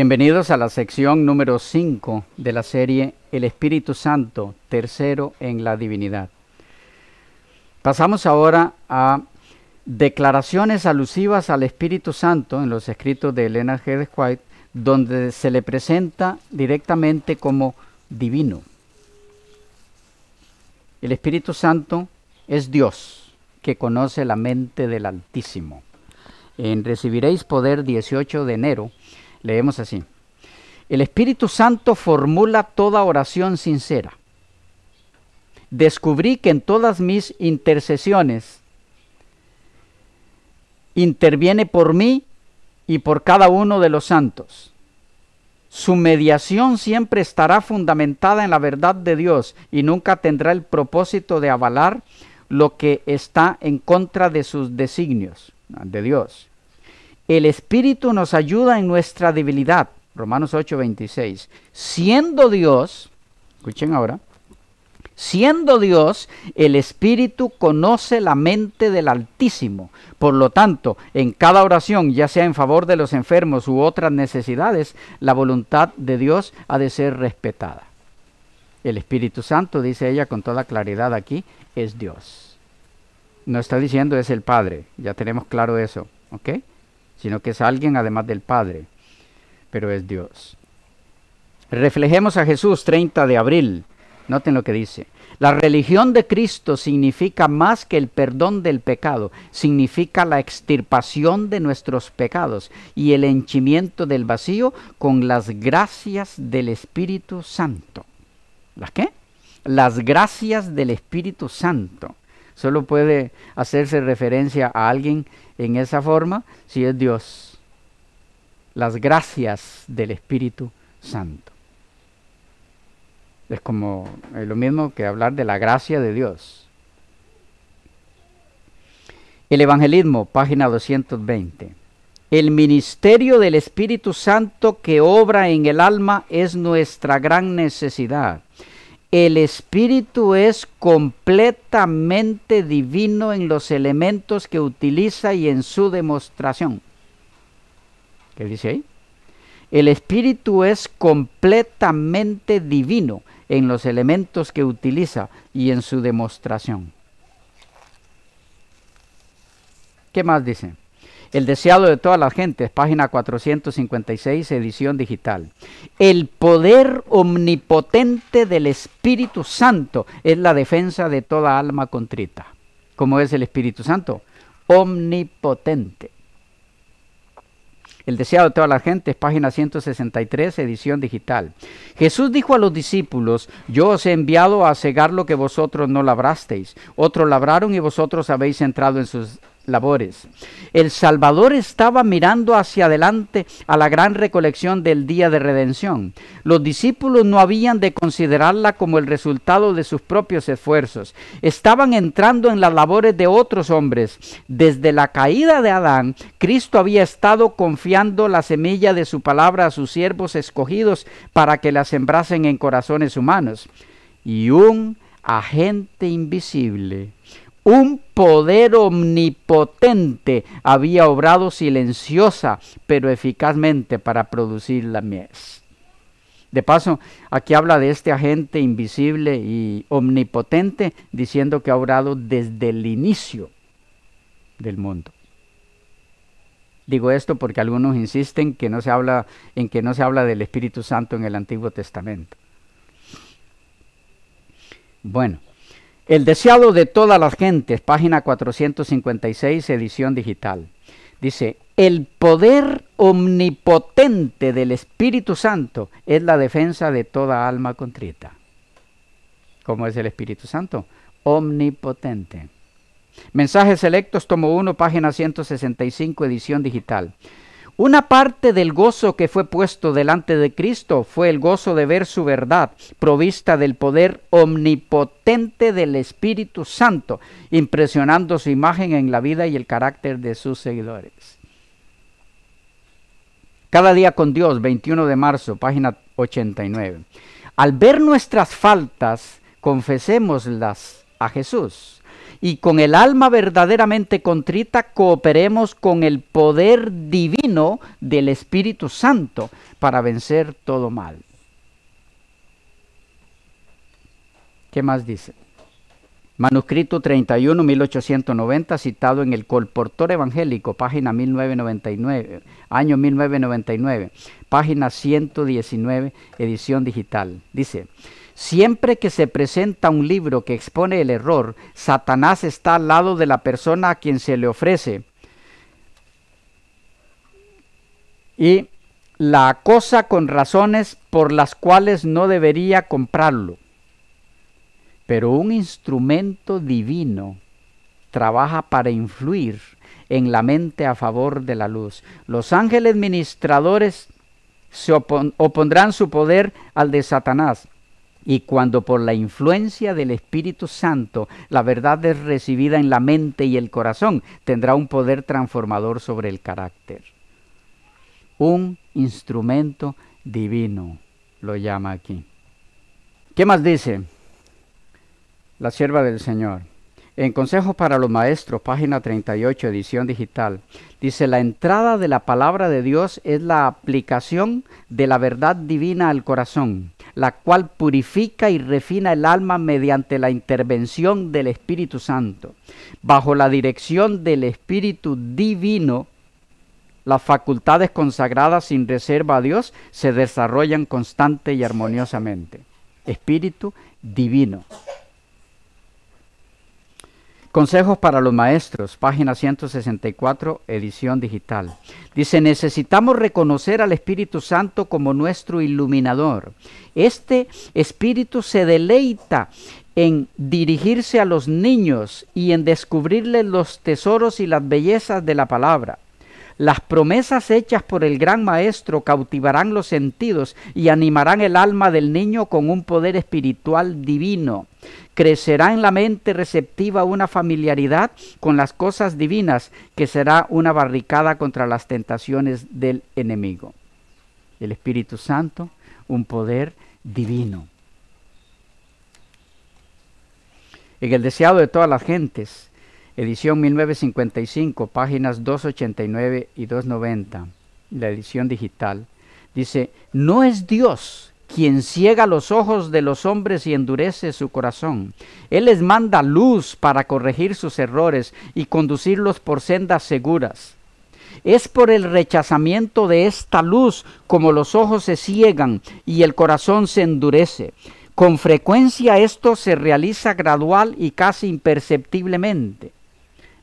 Bienvenidos a la sección número 5 de la serie El Espíritu Santo, tercero en la divinidad. Pasamos ahora a declaraciones alusivas al Espíritu Santo en los escritos de Elena G. White, donde se le presenta directamente como divino. El Espíritu Santo es Dios que conoce la mente del Altísimo. En Recibiréis Poder 18 de enero Leemos así. El Espíritu Santo formula toda oración sincera. Descubrí que en todas mis intercesiones interviene por mí y por cada uno de los santos. Su mediación siempre estará fundamentada en la verdad de Dios y nunca tendrá el propósito de avalar lo que está en contra de sus designios, de Dios el Espíritu nos ayuda en nuestra debilidad. Romanos 8, 26. Siendo Dios, escuchen ahora, siendo Dios, el Espíritu conoce la mente del Altísimo. Por lo tanto, en cada oración, ya sea en favor de los enfermos u otras necesidades, la voluntad de Dios ha de ser respetada. El Espíritu Santo, dice ella con toda claridad aquí, es Dios. No está diciendo es el Padre, ya tenemos claro eso, ¿ok? sino que es alguien además del Padre, pero es Dios. Reflejemos a Jesús 30 de abril. Noten lo que dice. La religión de Cristo significa más que el perdón del pecado, significa la extirpación de nuestros pecados y el henchimiento del vacío con las gracias del Espíritu Santo. ¿Las qué? Las gracias del Espíritu Santo. Solo puede hacerse referencia a alguien en esa forma si es Dios. Las gracias del Espíritu Santo. Es como lo mismo que hablar de la gracia de Dios. El Evangelismo, página 220. El ministerio del Espíritu Santo que obra en el alma es nuestra gran necesidad el espíritu es completamente divino en los elementos que utiliza y en su demostración. ¿Qué dice ahí? El espíritu es completamente divino en los elementos que utiliza y en su demostración. ¿Qué más dice? El deseado de toda la gente, página 456, edición digital. El poder omnipotente del Espíritu Santo es la defensa de toda alma contrita. ¿Cómo es el Espíritu Santo? Omnipotente. El deseado de toda la gente, página 163, edición digital. Jesús dijo a los discípulos, yo os he enviado a cegar lo que vosotros no labrasteis. Otros labraron y vosotros habéis entrado en sus labores. El Salvador estaba mirando hacia adelante a la gran recolección del día de redención. Los discípulos no habían de considerarla como el resultado de sus propios esfuerzos. Estaban entrando en las labores de otros hombres. Desde la caída de Adán, Cristo había estado confiando la semilla de su palabra a sus siervos escogidos para que la sembrasen en corazones humanos. Y un agente invisible un poder omnipotente había obrado silenciosa pero eficazmente para producir la mies. De paso, aquí habla de este agente invisible y omnipotente, diciendo que ha obrado desde el inicio del mundo. Digo esto porque algunos insisten en que no se habla del Espíritu Santo en el Antiguo Testamento. Bueno, el deseado de todas las gentes, página 456, edición digital. Dice, el poder omnipotente del Espíritu Santo es la defensa de toda alma contrita. ¿Cómo es el Espíritu Santo? Omnipotente. Mensajes selectos, tomo 1, página 165, edición digital. Una parte del gozo que fue puesto delante de Cristo fue el gozo de ver su verdad provista del poder omnipotente del Espíritu Santo, impresionando su imagen en la vida y el carácter de sus seguidores. Cada día con Dios, 21 de marzo, página 89. Al ver nuestras faltas, confesémoslas a Jesús y con el alma verdaderamente contrita cooperemos con el poder divino del Espíritu Santo para vencer todo mal. ¿Qué más dice? Manuscrito 31, 1890, citado en el Colportor Evangélico, página 1999, año 1999, página 119, edición digital. Dice, Siempre que se presenta un libro que expone el error, Satanás está al lado de la persona a quien se le ofrece y la acosa con razones por las cuales no debería comprarlo. Pero un instrumento divino trabaja para influir en la mente a favor de la luz. Los ángeles ministradores se opondrán su poder al de Satanás y cuando por la influencia del Espíritu Santo la verdad es recibida en la mente y el corazón, tendrá un poder transformador sobre el carácter. Un instrumento divino lo llama aquí. ¿Qué más dice? La sierva del Señor. En Consejos para los Maestros, página 38, edición digital, dice, la entrada de la palabra de Dios es la aplicación de la verdad divina al corazón la cual purifica y refina el alma mediante la intervención del Espíritu Santo. Bajo la dirección del Espíritu Divino, las facultades consagradas sin reserva a Dios se desarrollan constante y armoniosamente. Espíritu Divino. Consejos para los maestros, página 164, edición digital. Dice, necesitamos reconocer al Espíritu Santo como nuestro iluminador. Este Espíritu se deleita en dirigirse a los niños y en descubrirles los tesoros y las bellezas de la palabra. Las promesas hechas por el gran maestro cautivarán los sentidos y animarán el alma del niño con un poder espiritual divino. Crecerá en la mente receptiva una familiaridad con las cosas divinas que será una barricada contra las tentaciones del enemigo. El Espíritu Santo, un poder divino. En el deseado de todas las gentes, edición 1955, páginas 289 y 290, la edición digital, dice, no es Dios quien ciega los ojos de los hombres y endurece su corazón. Él les manda luz para corregir sus errores y conducirlos por sendas seguras. Es por el rechazamiento de esta luz como los ojos se ciegan y el corazón se endurece. Con frecuencia esto se realiza gradual y casi imperceptiblemente.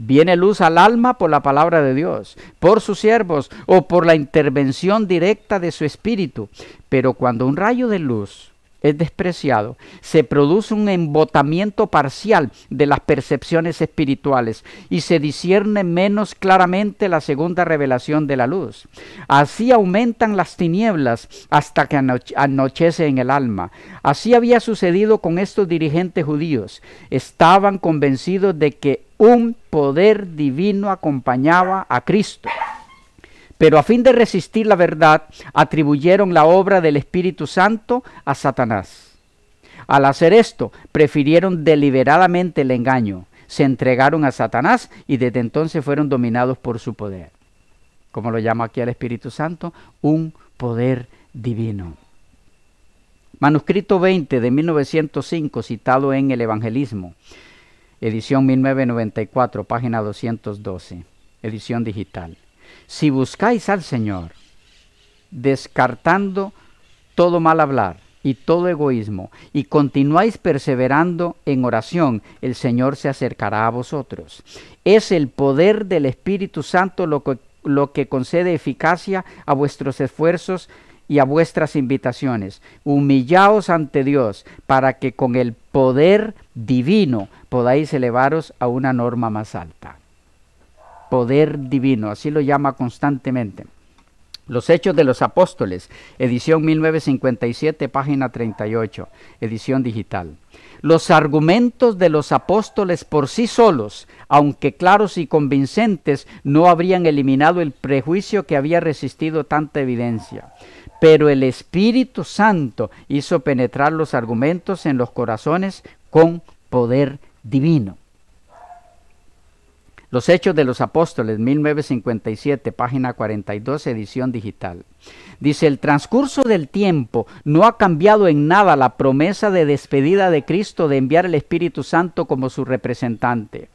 Viene luz al alma por la palabra de Dios, por sus siervos o por la intervención directa de su espíritu. Pero cuando un rayo de luz es despreciado, se produce un embotamiento parcial de las percepciones espirituales y se discierne menos claramente la segunda revelación de la luz. Así aumentan las tinieblas hasta que anochece en el alma. Así había sucedido con estos dirigentes judíos. Estaban convencidos de que un poder divino acompañaba a Cristo pero a fin de resistir la verdad, atribuyeron la obra del Espíritu Santo a Satanás. Al hacer esto, prefirieron deliberadamente el engaño, se entregaron a Satanás y desde entonces fueron dominados por su poder. Como lo llama aquí el Espíritu Santo, un poder divino. Manuscrito 20 de 1905, citado en El Evangelismo, edición 1994, página 212, edición digital si buscáis al Señor, descartando todo mal hablar y todo egoísmo, y continuáis perseverando en oración, el Señor se acercará a vosotros. Es el poder del Espíritu Santo lo que, concede eficacia a vuestros esfuerzos y a vuestras invitaciones. Humillaos ante Dios para que con el poder divino podáis elevaros a una norma más alta poder divino, así lo llama constantemente. Los Hechos de los Apóstoles, edición 1957, página 38, edición digital. Los argumentos de los apóstoles por sí solos, aunque claros y convincentes, no habrían eliminado el prejuicio que había resistido tanta evidencia. Pero el Espíritu Santo hizo penetrar los argumentos en los corazones con poder divino. Los Hechos de los Apóstoles, 1957, página 42, edición digital. Dice, el transcurso del tiempo no ha cambiado en nada la promesa de despedida de Cristo de enviar el Espíritu Santo como su representante.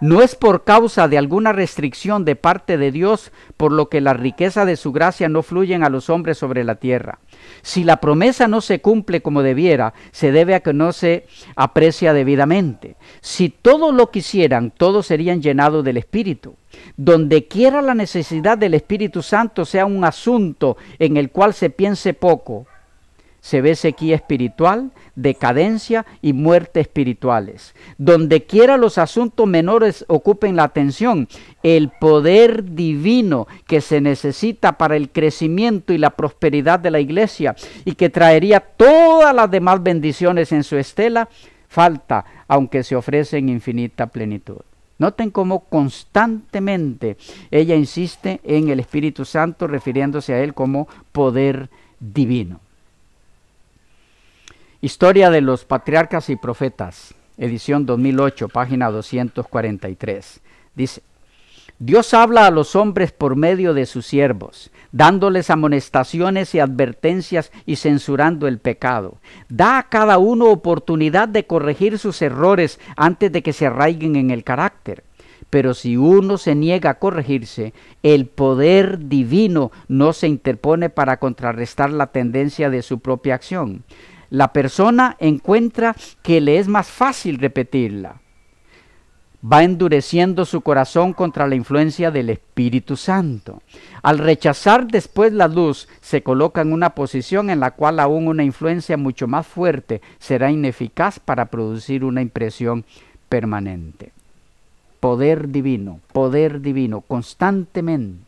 No es por causa de alguna restricción de parte de Dios por lo que la riqueza de su gracia no fluyen a los hombres sobre la tierra. Si la promesa no se cumple como debiera, se debe a que no se aprecia debidamente. Si todo lo quisieran, todos serían llenados del Espíritu. Donde quiera la necesidad del Espíritu Santo sea un asunto en el cual se piense poco, se ve sequía espiritual, decadencia y muerte espirituales. Donde quiera los asuntos menores ocupen la atención, el poder divino que se necesita para el crecimiento y la prosperidad de la iglesia y que traería todas las demás bendiciones en su estela, falta, aunque se ofrece en infinita plenitud. Noten cómo constantemente ella insiste en el Espíritu Santo refiriéndose a él como poder divino. Historia de los Patriarcas y Profetas, edición 2008, página 243. Dice, Dios habla a los hombres por medio de sus siervos, dándoles amonestaciones y advertencias y censurando el pecado. Da a cada uno oportunidad de corregir sus errores antes de que se arraiguen en el carácter. Pero si uno se niega a corregirse, el poder divino no se interpone para contrarrestar la tendencia de su propia acción la persona encuentra que le es más fácil repetirla. Va endureciendo su corazón contra la influencia del Espíritu Santo. Al rechazar después la luz, se coloca en una posición en la cual aún una influencia mucho más fuerte será ineficaz para producir una impresión permanente. Poder divino, poder divino, constantemente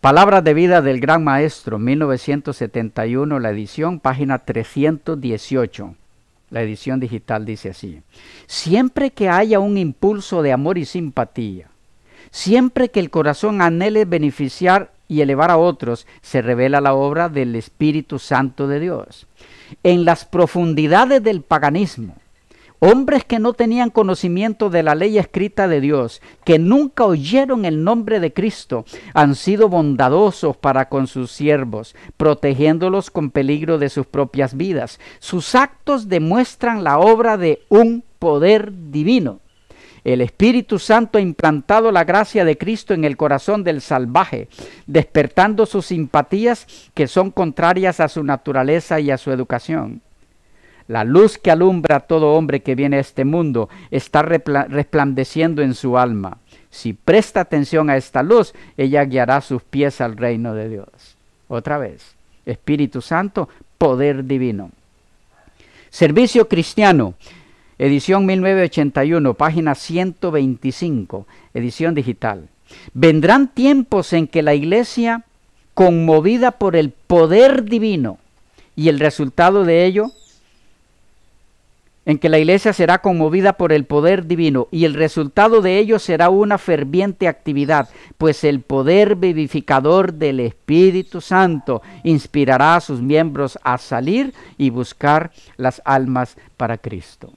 Palabras de vida del Gran Maestro, 1971, la edición, página 318. La edición digital dice así, siempre que haya un impulso de amor y simpatía, siempre que el corazón anhele beneficiar y elevar a otros, se revela la obra del Espíritu Santo de Dios. En las profundidades del paganismo, Hombres que no tenían conocimiento de la ley escrita de Dios, que nunca oyeron el nombre de Cristo, han sido bondadosos para con sus siervos, protegiéndolos con peligro de sus propias vidas. Sus actos demuestran la obra de un poder divino. El Espíritu Santo ha implantado la gracia de Cristo en el corazón del salvaje, despertando sus simpatías que son contrarias a su naturaleza y a su educación. La luz que alumbra a todo hombre que viene a este mundo está resplandeciendo en su alma. Si presta atención a esta luz, ella guiará sus pies al reino de Dios. Otra vez, Espíritu Santo, poder divino. Servicio Cristiano, edición 1981, página 125, edición digital. Vendrán tiempos en que la iglesia, conmovida por el poder divino, y el resultado de ello, en que la iglesia será conmovida por el poder divino y el resultado de ello será una ferviente actividad, pues el poder vivificador del Espíritu Santo inspirará a sus miembros a salir y buscar las almas para Cristo.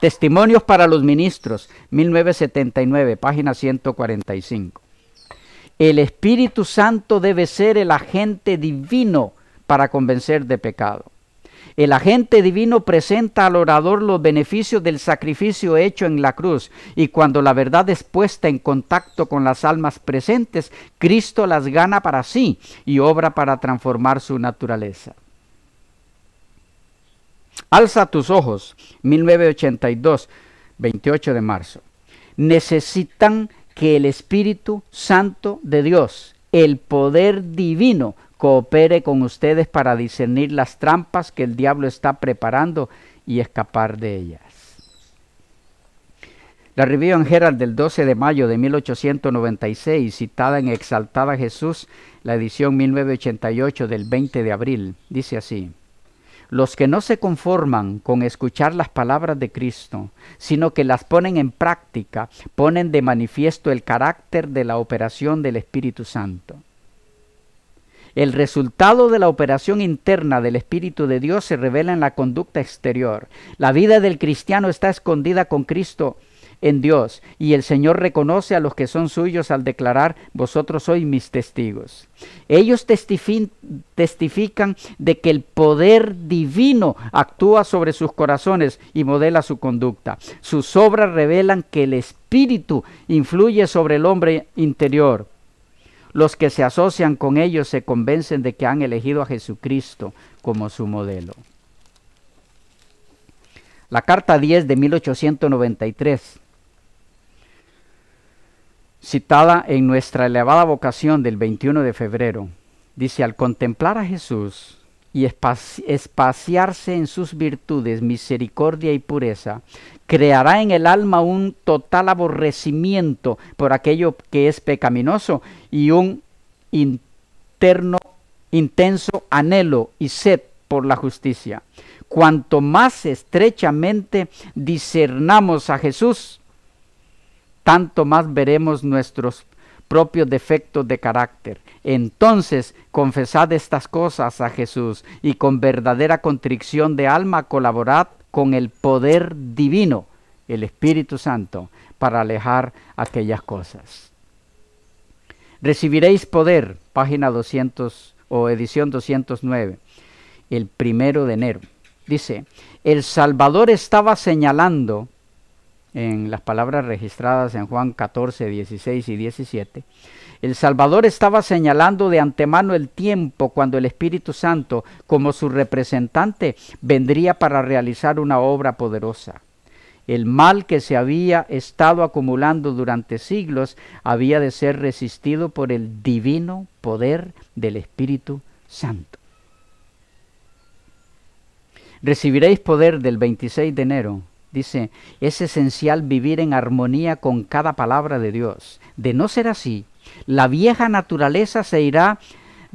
Testimonios para los ministros, 1979, página 145. El Espíritu Santo debe ser el agente divino para convencer de pecado. El agente divino presenta al orador los beneficios del sacrificio hecho en la cruz y cuando la verdad es puesta en contacto con las almas presentes, Cristo las gana para sí y obra para transformar su naturaleza. Alza tus ojos, 1982, 28 de marzo. Necesitan que el Espíritu Santo de Dios, el poder divino, coopere con ustedes para discernir las trampas que el diablo está preparando y escapar de ellas. La Review del 12 de mayo de 1896, citada en Exaltada Jesús, la edición 1988 del 20 de abril, dice así. Los que no se conforman con escuchar las palabras de Cristo, sino que las ponen en práctica, ponen de manifiesto el carácter de la operación del Espíritu Santo. El resultado de la operación interna del Espíritu de Dios se revela en la conducta exterior. La vida del cristiano está escondida con Cristo en Dios, y el Señor reconoce a los que son suyos al declarar, vosotros sois mis testigos. Ellos testifican de que el poder divino actúa sobre sus corazones y modela su conducta. Sus obras revelan que el Espíritu influye sobre el hombre interior. Los que se asocian con ellos se convencen de que han elegido a Jesucristo como su modelo. La Carta 10 de 1893, citada en nuestra elevada vocación del 21 de febrero, dice, al contemplar a Jesús, y espaciarse en sus virtudes, misericordia y pureza, creará en el alma un total aborrecimiento por aquello que es pecaminoso y un interno, intenso anhelo y sed por la justicia. Cuanto más estrechamente discernamos a Jesús, tanto más veremos nuestros propios defectos de carácter. Entonces confesad estas cosas a Jesús y con verdadera contrición de alma colaborad con el poder divino, el Espíritu Santo, para alejar aquellas cosas. Recibiréis poder, página 200 o edición 209, el primero de enero. Dice, el Salvador estaba señalando en las palabras registradas en Juan 14, 16 y 17, el Salvador estaba señalando de antemano el tiempo cuando el Espíritu Santo, como su representante, vendría para realizar una obra poderosa. El mal que se había estado acumulando durante siglos había de ser resistido por el divino poder del Espíritu Santo. Recibiréis poder del 26 de enero Dice, es esencial vivir en armonía con cada palabra de Dios. De no ser así, la vieja naturaleza se irá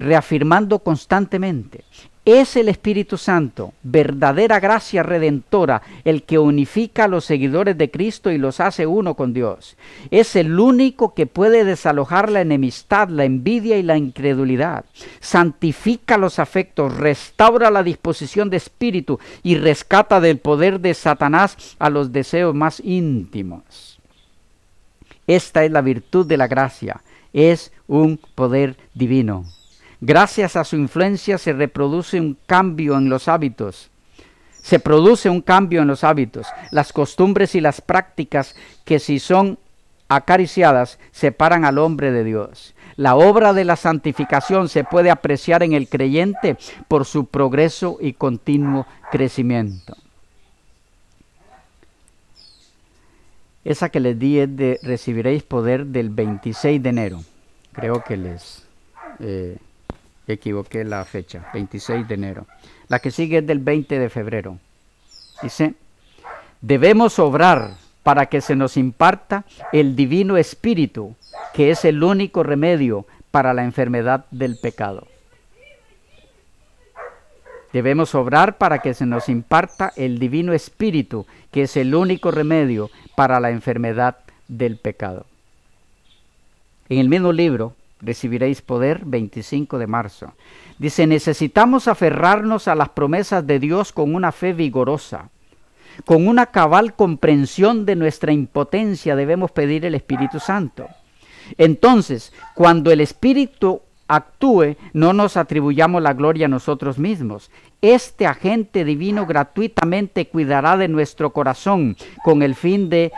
reafirmando constantemente. Es el Espíritu Santo, verdadera gracia redentora, el que unifica a los seguidores de Cristo y los hace uno con Dios. Es el único que puede desalojar la enemistad, la envidia y la incredulidad. Santifica los afectos, restaura la disposición de espíritu y rescata del poder de Satanás a los deseos más íntimos. Esta es la virtud de la gracia, es un poder divino. Gracias a su influencia se reproduce un cambio en los hábitos. Se produce un cambio en los hábitos, las costumbres y las prácticas que si son acariciadas separan al hombre de Dios. La obra de la santificación se puede apreciar en el creyente por su progreso y continuo crecimiento. Esa que les di es de recibiréis poder del 26 de enero. Creo que les... Eh, equivoqué la fecha, 26 de enero. La que sigue es del 20 de febrero. Dice, debemos obrar para que se nos imparta el divino espíritu, que es el único remedio para la enfermedad del pecado. Debemos obrar para que se nos imparta el divino espíritu, que es el único remedio para la enfermedad del pecado. En el mismo libro, recibiréis poder 25 de marzo. Dice, necesitamos aferrarnos a las promesas de Dios con una fe vigorosa. Con una cabal comprensión de nuestra impotencia debemos pedir el Espíritu Santo. Entonces, cuando el Espíritu actúe, no nos atribuyamos la gloria a nosotros mismos. Este agente divino gratuitamente cuidará de nuestro corazón con el fin de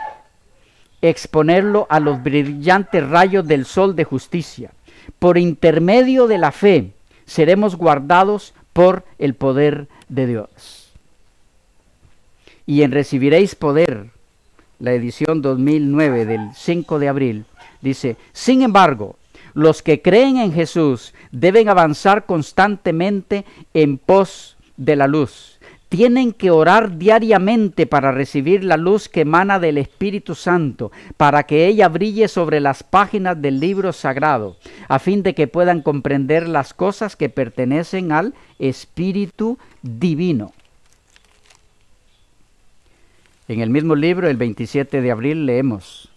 exponerlo a los brillantes rayos del sol de justicia. Por intermedio de la fe seremos guardados por el poder de Dios. Y en Recibiréis Poder, la edición 2009 del 5 de abril, dice, sin embargo, los que creen en Jesús deben avanzar constantemente en pos de la luz tienen que orar diariamente para recibir la luz que emana del Espíritu Santo, para que ella brille sobre las páginas del libro sagrado, a fin de que puedan comprender las cosas que pertenecen al Espíritu Divino. En el mismo libro, el 27 de abril, leemos,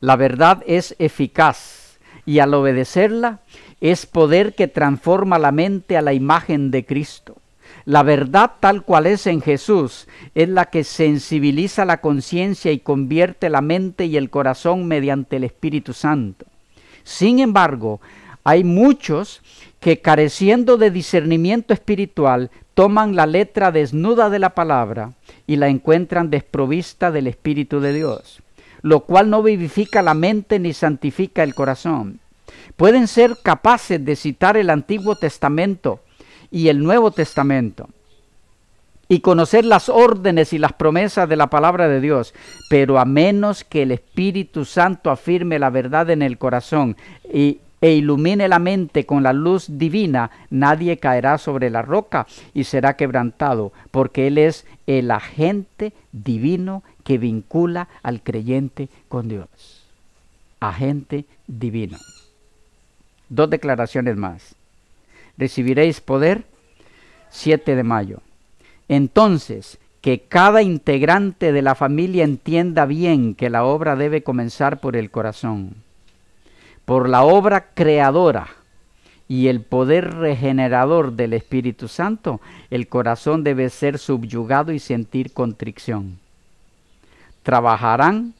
La verdad es eficaz y al obedecerla es poder que transforma la mente a la imagen de Cristo. La verdad tal cual es en Jesús es la que sensibiliza la conciencia y convierte la mente y el corazón mediante el Espíritu Santo. Sin embargo, hay muchos que careciendo de discernimiento espiritual toman la letra desnuda de la palabra y la encuentran desprovista del Espíritu de Dios, lo cual no vivifica la mente ni santifica el corazón. Pueden ser capaces de citar el Antiguo Testamento, y el Nuevo Testamento y conocer las órdenes y las promesas de la palabra de Dios, pero a menos que el Espíritu Santo afirme la verdad en el corazón e ilumine la mente con la luz divina, nadie caerá sobre la roca y será quebrantado, porque Él es el agente divino que vincula al creyente con Dios. Agente divino. Dos declaraciones más recibiréis poder. 7 de mayo. Entonces, que cada integrante de la familia entienda bien que la obra debe comenzar por el corazón, por la obra creadora y el poder regenerador del Espíritu Santo, el corazón debe ser subyugado y sentir contrición. Trabajarán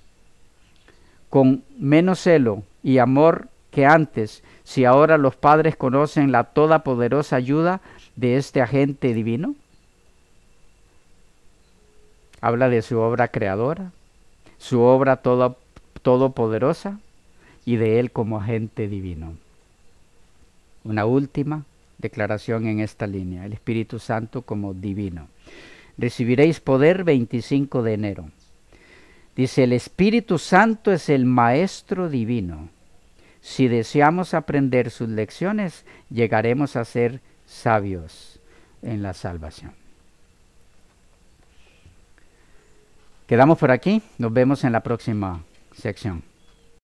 con menos celo y amor que antes si ahora los padres conocen la todopoderosa ayuda de este agente divino? Habla de su obra creadora, su obra toda, todopoderosa y de él como agente divino. Una última declaración en esta línea, el Espíritu Santo como divino. Recibiréis poder 25 de enero. Dice, el Espíritu Santo es el Maestro Divino si deseamos aprender sus lecciones, llegaremos a ser sabios en la salvación. Quedamos por aquí, nos vemos en la próxima sección.